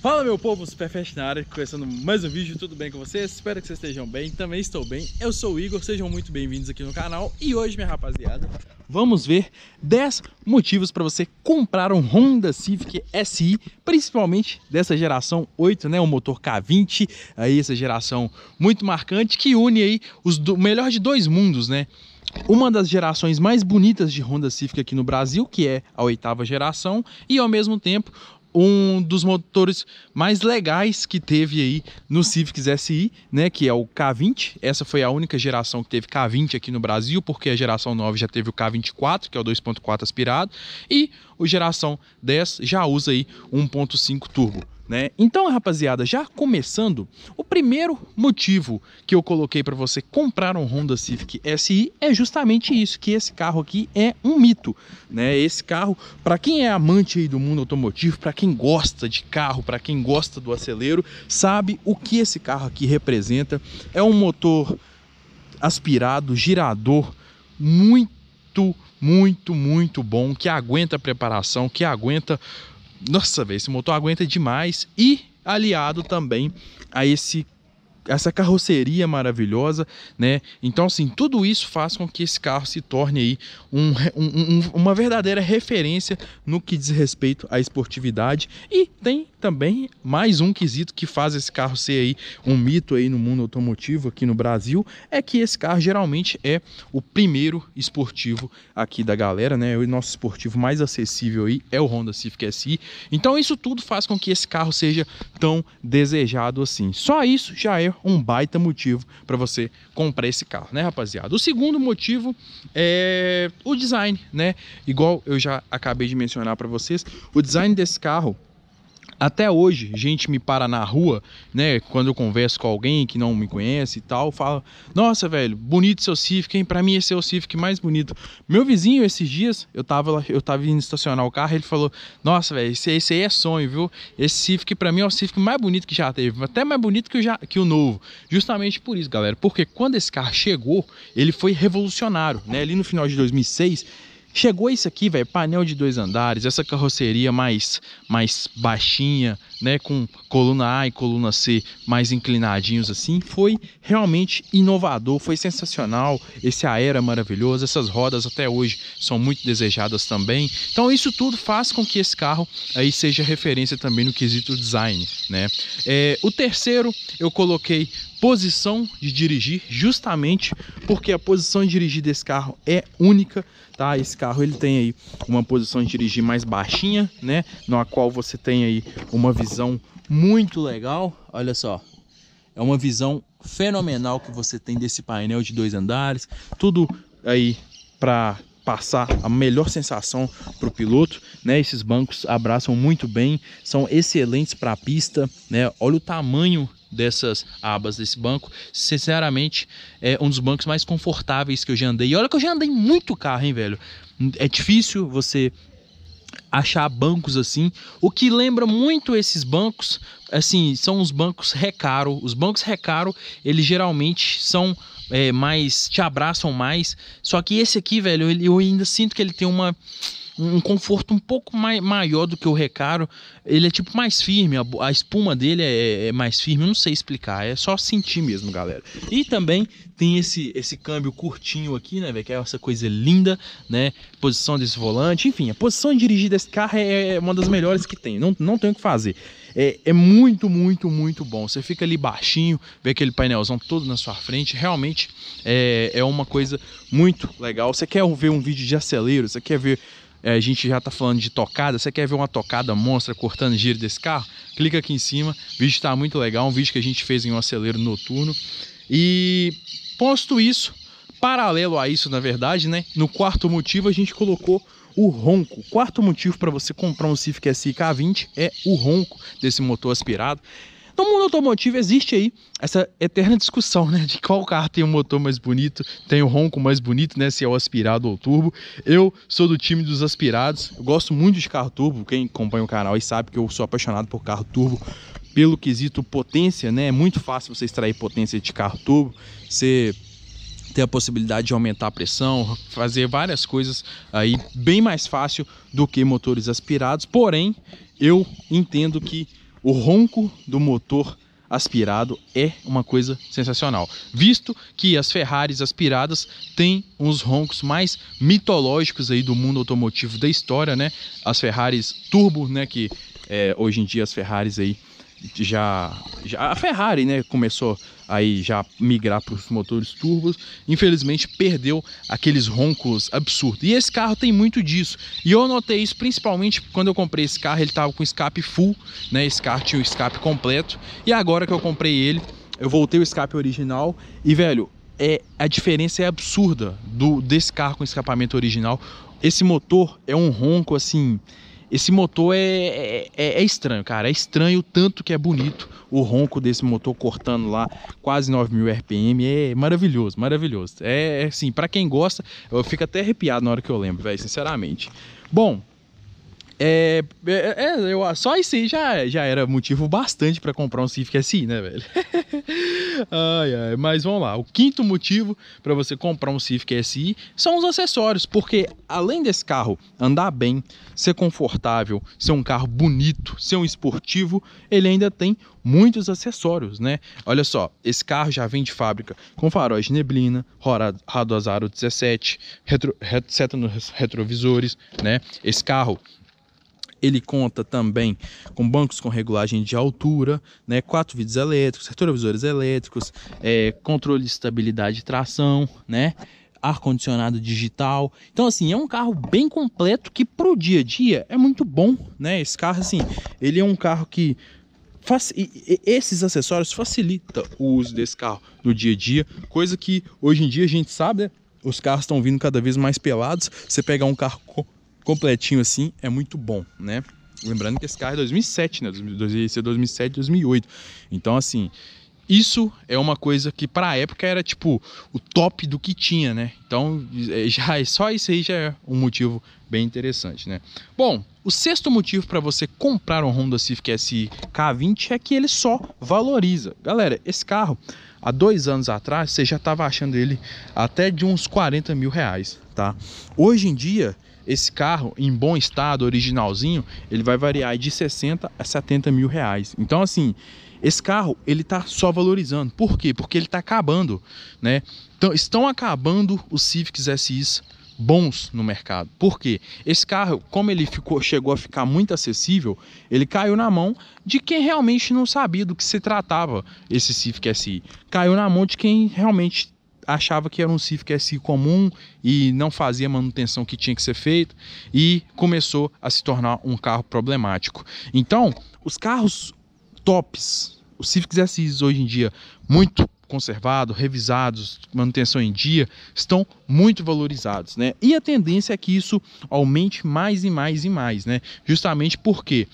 Fala meu povo, Superfest na área, começando mais um vídeo, tudo bem com vocês? Espero que vocês estejam bem, também estou bem, eu sou o Igor, sejam muito bem-vindos aqui no canal E hoje, minha rapaziada, vamos ver 10 motivos para você comprar um Honda Civic SI Principalmente dessa geração 8, né, o motor K20, aí essa geração muito marcante Que une aí os do... o melhor de dois mundos, né uma das gerações mais bonitas de Honda Civic aqui no Brasil, que é a oitava geração, e ao mesmo tempo um dos motores mais legais que teve aí no Civic SI, né, que é o K20. Essa foi a única geração que teve K20 aqui no Brasil, porque a geração 9 já teve o K24, que é o 2.4 aspirado, e o geração 10 já usa aí 1.5 turbo. Né? Então, rapaziada, já começando, o primeiro motivo que eu coloquei para você comprar um Honda Civic SI é justamente isso, que esse carro aqui é um mito, né? Esse carro, para quem é amante do mundo automotivo, para quem gosta de carro, para quem gosta do acelero, sabe o que esse carro aqui representa. É um motor aspirado, girador, muito muito, muito bom, que aguenta a preparação, que aguenta nossa, velho, esse motor aguenta demais e aliado também a esse essa carroceria maravilhosa, né? Então, assim, tudo isso faz com que esse carro se torne aí um, um, um, uma verdadeira referência no que diz respeito à esportividade. E tem também mais um quesito que faz esse carro ser aí um mito aí no mundo automotivo aqui no Brasil, é que esse carro geralmente é o primeiro esportivo aqui da galera, né? O nosso esportivo mais acessível aí é o Honda Civic SI. Então, isso tudo faz com que esse carro seja tão desejado assim. Só isso já é um baita motivo para você comprar esse carro, né, rapaziada? O segundo motivo é o design, né? Igual eu já acabei de mencionar para vocês, o design desse carro até hoje, gente me para na rua, né? Quando eu converso com alguém que não me conhece e tal, fala: Nossa, velho, bonito seu Civic, hein? Pra mim esse é o Civic mais bonito. Meu vizinho, esses dias, eu tava, eu tava indo estacionar o carro, ele falou: Nossa, velho, esse, esse aí é sonho, viu? Esse Civic pra mim é o Civic mais bonito que já teve, até mais bonito que o, já, que o novo. Justamente por isso, galera, porque quando esse carro chegou, ele foi revolucionário, né? Ali no final de 2006 Chegou isso aqui, velho, painel de dois andares, essa carroceria mais mais baixinha, né, com coluna A e coluna C mais inclinadinhos assim, foi realmente inovador, foi sensacional. Esse aero é maravilhoso, essas rodas até hoje são muito desejadas também. Então isso tudo faz com que esse carro aí seja referência também no quesito design, né? É, o terceiro eu coloquei posição de dirigir, justamente porque a posição de dirigir desse carro é única, tá? Esse carro ele tem aí uma posição de dirigir mais baixinha, né? Na qual você tem aí uma visão visão muito legal. Olha só, é uma visão fenomenal que você tem desse painel de dois andares. Tudo aí para passar a melhor sensação para o piloto, né? Esses bancos abraçam muito bem, são excelentes para a pista, né? Olha o tamanho dessas abas desse banco. Sinceramente, é um dos bancos mais confortáveis que eu já andei. E olha que eu já andei muito carro, hein, velho? É difícil você achar bancos assim. O que lembra muito esses bancos, assim, são os bancos recaro. Os bancos recaro, eles geralmente são é, mais, te abraçam mais. Só que esse aqui, velho, eu ainda sinto que ele tem uma um conforto um pouco mai, maior do que o Recaro. Ele é tipo mais firme, a, a espuma dele é, é, é, mais firme, eu não sei explicar, é só sentir mesmo, galera. E também tem esse, esse câmbio curtinho aqui, né, velho, que é essa coisa linda, né, posição desse volante, enfim, a posição de dirigir desse carro é, é uma das melhores que tem, não, não tem o que fazer. É, é, muito, muito, muito bom. Você fica ali baixinho, vê aquele painelzão todo na sua frente. Realmente é, é uma coisa muito legal. Você quer ver um vídeo de acelero, você quer ver é, a gente já está falando de tocada, você quer ver uma tocada monstra cortando giro desse carro? Clica aqui em cima, o vídeo está muito legal, um vídeo que a gente fez em um acelero noturno. E posto isso, paralelo a isso, na verdade, né? No quarto motivo a gente colocou o ronco. Quarto motivo para você comprar um Civic SI K20 é o ronco desse motor aspirado. No então, mundo automotivo existe aí essa eterna discussão, né? De qual carro tem o um motor mais bonito, tem o um ronco mais bonito, né? Se é o aspirado ou o turbo. Eu sou do time dos aspirados. Eu gosto muito de carro turbo. Quem acompanha o canal e sabe que eu sou apaixonado por carro turbo pelo quesito potência, né? É muito fácil você extrair potência de carro turbo, você ter a possibilidade de aumentar a pressão, fazer várias coisas aí bem mais fácil do que motores aspirados. Porém, eu entendo que o ronco do motor aspirado é uma coisa sensacional, visto que as Ferraris aspiradas têm uns roncos mais mitológicos aí do mundo automotivo da história, né? As Ferraris turbo, né, que é, hoje em dia as Ferraris aí já, já a Ferrari, né, começou aí já migrar para os motores turbos, infelizmente perdeu aqueles roncos absurdos. E esse carro tem muito disso. E eu notei isso principalmente quando eu comprei esse carro, ele estava com escape full, né? Esse carro tinha o escape completo. E agora que eu comprei ele, eu voltei o escape original e velho, é a diferença é absurda do desse carro com escapamento original. Esse motor é um ronco assim esse motor é, é, é estranho, cara. É estranho o tanto que é bonito o ronco desse motor cortando lá quase 9 mil RPM. É maravilhoso, maravilhoso. É, é assim, para quem gosta, eu fico até arrepiado na hora que eu lembro, velho, sinceramente. Bom, é, é, é, eu, só isso aí já, já era motivo bastante para comprar um Civic SI, né, velho? ai, ai, mas vamos lá. O quinto motivo para você comprar um Civic SI são os acessórios, porque além desse carro andar bem, ser confortável, ser um carro bonito, ser um esportivo, ele ainda tem muitos acessórios, né? Olha só, esse carro já vem de fábrica com faróis de neblina, radioazaro 17, retro, seta nos retrovisores, né? Esse carro ele conta também com bancos com regulagem de altura, né, quatro vidros elétricos, retrovisores elétricos, é, controle de estabilidade e tração, né, ar-condicionado digital. Então, assim, é um carro bem completo que pro dia a dia é muito bom, né? Esse carro, assim, ele é um carro que faz, esses acessórios facilita o uso desse carro no dia a dia, coisa que hoje em dia a gente sabe, né? Os carros estão vindo cada vez mais pelados. Você pegar um carro completinho assim é muito bom, né? Lembrando que esse carro é 2007, né? 2007, 2008. É então, assim, isso é uma coisa que para a época era tipo o top do que tinha, né? Então, é, já é só isso aí já é um motivo bem interessante, né? Bom, o sexto motivo para você comprar um Honda Civic SI K20 é que ele só valoriza. Galera, esse carro há dois anos atrás você já estava achando ele até de uns 40 mil reais, tá? Hoje em dia esse carro, em bom estado, originalzinho, ele vai variar de 60 a 70 mil reais. Então, assim, esse carro, ele tá só valorizando. Por quê? Porque ele tá acabando, né? Então, estão acabando os Civics SIs bons no mercado. Por quê? Esse carro, como ele ficou, chegou a ficar muito acessível, ele caiu na mão de quem realmente não sabia do que se tratava esse Civic SI. Caiu na mão de quem realmente achava que era um CIF s é comum e não fazia a manutenção que tinha que ser feita e começou a se tornar um carro problemático. Então, os carros tops, os Civic SIs hoje em dia, muito conservado, revisados, manutenção em dia, estão muito valorizados, né? E a tendência é que isso aumente mais e mais e mais, né? Justamente porque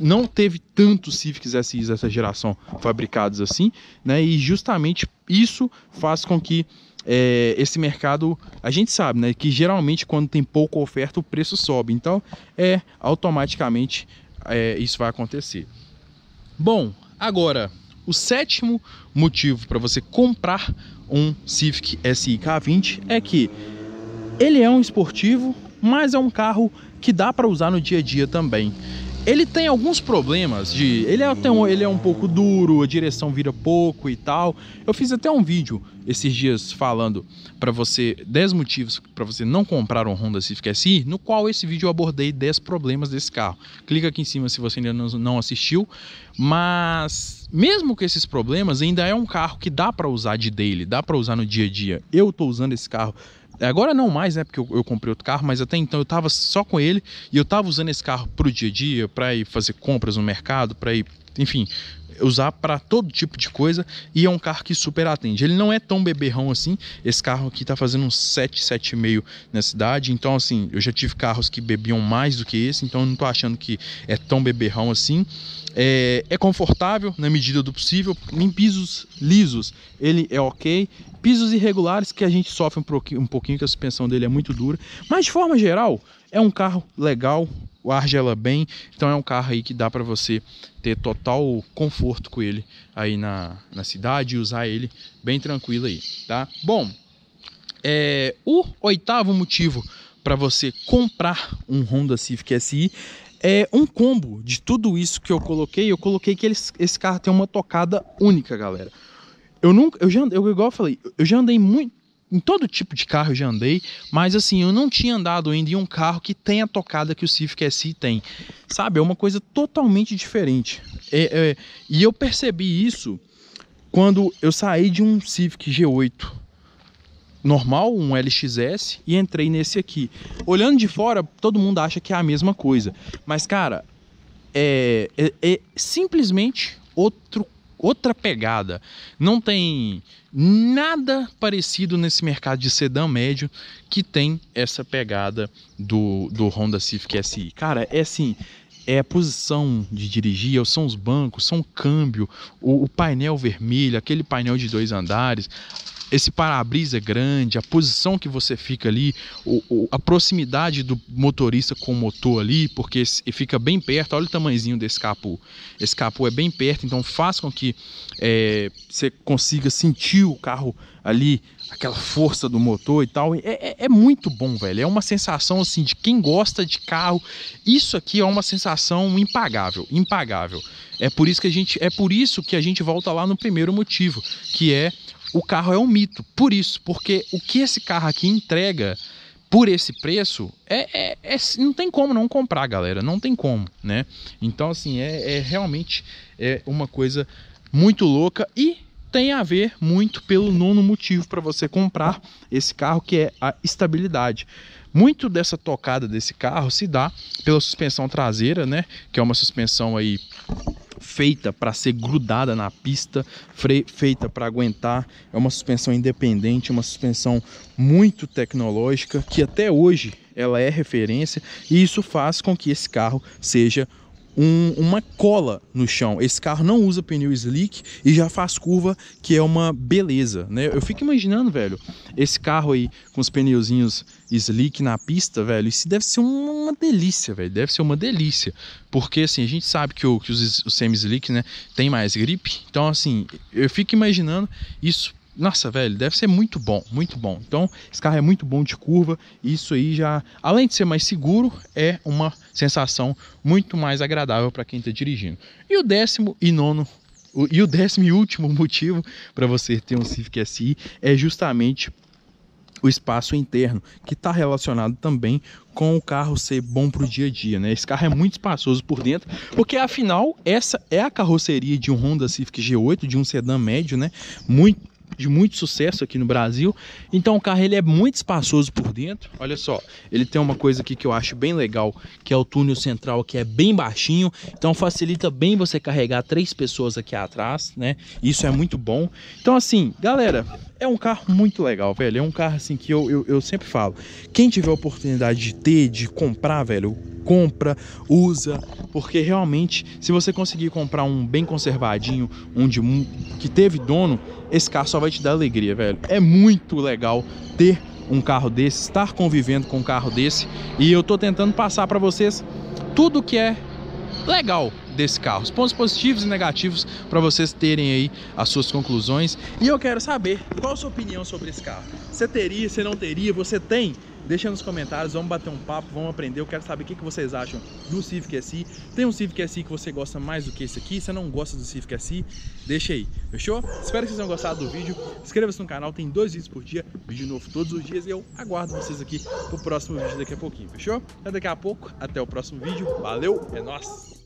não teve tantos Civics SIs dessa geração fabricados assim, né? E justamente isso faz com que é, esse mercado, a gente sabe, né? Que geralmente quando tem pouca oferta o preço sobe. Então, é automaticamente é, isso vai acontecer. Bom, agora o sétimo motivo para você comprar um Civic SI K20 é que ele é um esportivo, mas é um carro que dá para usar no dia a dia também. Ele tem alguns problemas de. Ele é, até um, ele é um pouco duro, a direção vira pouco e tal. Eu fiz até um vídeo esses dias falando para você 10 motivos para você não comprar um Honda Civic SI, no qual esse vídeo eu abordei 10 problemas desse carro. Clica aqui em cima se você ainda não assistiu, mas mesmo com esses problemas, ainda é um carro que dá para usar de daily, dá para usar no dia a dia. Eu tô usando esse carro Agora não mais, né? Porque eu, eu, comprei outro carro, mas até então eu tava só com ele e eu tava usando esse carro pro dia a dia, para ir fazer compras no mercado, para ir, enfim, usar para todo tipo de coisa e é um carro que super atende. Ele não é tão beberrão assim. Esse carro aqui tá fazendo uns 7, 7,5 na cidade. Então, assim, eu já tive carros que bebiam mais do que esse, então eu não tô achando que é tão beberrão assim. É, é confortável na medida do possível. Em pisos lisos, ele é ok. Pisos irregulares que a gente sofre um pouquinho, um pouquinho que a suspensão dele é muito dura. Mas de forma geral, é um carro legal, o ar bem, então é um carro aí que dá para você ter total conforto com ele aí na, na cidade e usar ele bem tranquilo aí, tá? Bom, é, o oitavo motivo para você comprar um Honda Civic SI é um combo de tudo isso que eu coloquei. Eu coloquei que esse carro tem uma tocada única, galera. Eu nunca, eu já, eu igual eu falei, eu já andei muito em todo tipo de carro eu já andei, mas assim, eu não tinha andado ainda em um carro que tenha a tocada que o Civic SI tem. Sabe, é uma coisa totalmente diferente. É, é, e eu percebi isso quando eu saí de um Civic G8 normal, um LXS, e entrei nesse aqui. Olhando de fora, todo mundo acha que é a mesma coisa. Mas, cara, é, é, é simplesmente outro outra pegada. Não tem nada parecido nesse mercado de sedã médio que tem essa pegada do, do Honda Civic SI. Cara, é assim, é a posição de dirigir, é são os bancos, são o câmbio, o, o, painel vermelho, aquele painel de dois andares, esse para-brisa é grande, a posição que você fica ali, o, o, a proximidade do motorista com o motor ali, porque fica bem perto, olha o tamanhozinho desse capô. Esse capô é bem perto, então faz com que é, você consiga sentir o carro ali, aquela força do motor e tal. É, é, é muito bom, velho. É uma sensação assim de quem gosta de carro. Isso aqui é uma sensação impagável, impagável. É por isso que a gente, é por isso que a gente volta lá no primeiro motivo, que é o carro é um mito. Por isso, porque o que esse carro aqui entrega por esse preço, é, é, é, não tem como não comprar, galera. Não tem como, né? Então, assim, é, é realmente é uma coisa muito louca e tem a ver muito pelo nono motivo para você comprar esse carro, que é a estabilidade. Muito dessa tocada desse carro se dá pela suspensão traseira, né? Que é uma suspensão aí feita para ser grudada na pista, feita para aguentar. É uma suspensão independente, uma suspensão muito tecnológica que até hoje ela é referência e isso faz com que esse carro seja um, uma cola no chão. Esse carro não usa pneu slick e já faz curva, que é uma beleza, né? Eu fico imaginando, velho, esse carro aí com os pneuzinhos slick na pista, velho, isso deve ser uma delícia, velho, deve ser uma delícia. Porque, assim, a gente sabe que, o, que os, os semi-slick, né, tem mais grip, então, assim, eu fico imaginando isso nossa, velho, deve ser muito bom, muito bom. Então, esse carro é muito bom de curva. Isso aí já, além de ser mais seguro, é uma sensação muito mais agradável para quem está dirigindo. E o décimo e nono e o décimo e último motivo para você ter um Civic SI é justamente o espaço interno, que está relacionado também com o carro ser bom para o dia a dia, né? Esse carro é muito espaçoso por dentro, porque afinal essa é a carroceria de um Honda Civic G8, de um sedã médio, né? Muito de muito sucesso aqui no Brasil. Então o carro ele é muito espaçoso por dentro. Olha só, ele tem uma coisa aqui que eu acho bem legal, que é o túnel central, que é bem baixinho. Então facilita bem você carregar três pessoas aqui atrás, né? Isso é muito bom. Então assim, galera, é um carro muito legal, velho. É um carro assim que eu, eu, eu sempre falo. Quem tiver oportunidade de ter, de comprar, velho, compra, usa, porque realmente se você conseguir comprar um bem conservadinho, um de, que teve dono, esse carro só vai te dar alegria, velho. É muito legal ter um carro desse, estar convivendo com um carro desse. E eu tô tentando passar para vocês tudo que é legal desse carro, os pontos positivos e negativos para vocês terem aí as suas conclusões. E eu quero saber qual a sua opinião sobre esse carro. Você teria, você não teria, você tem Deixa nos comentários, vamos bater um papo, vamos aprender. Eu quero saber o que vocês acham do Civic SI. Tem um Civic SI que você gosta mais do que esse aqui? Se não gosta do Civic SI, deixa aí, fechou? Espero que vocês tenham gostado do vídeo. Inscreva-se no canal, tem dois vídeos por dia, vídeo novo todos os dias. E eu aguardo vocês aqui pro próximo vídeo daqui a pouquinho, fechou? Até daqui a pouco, até o próximo vídeo. Valeu, é nóis!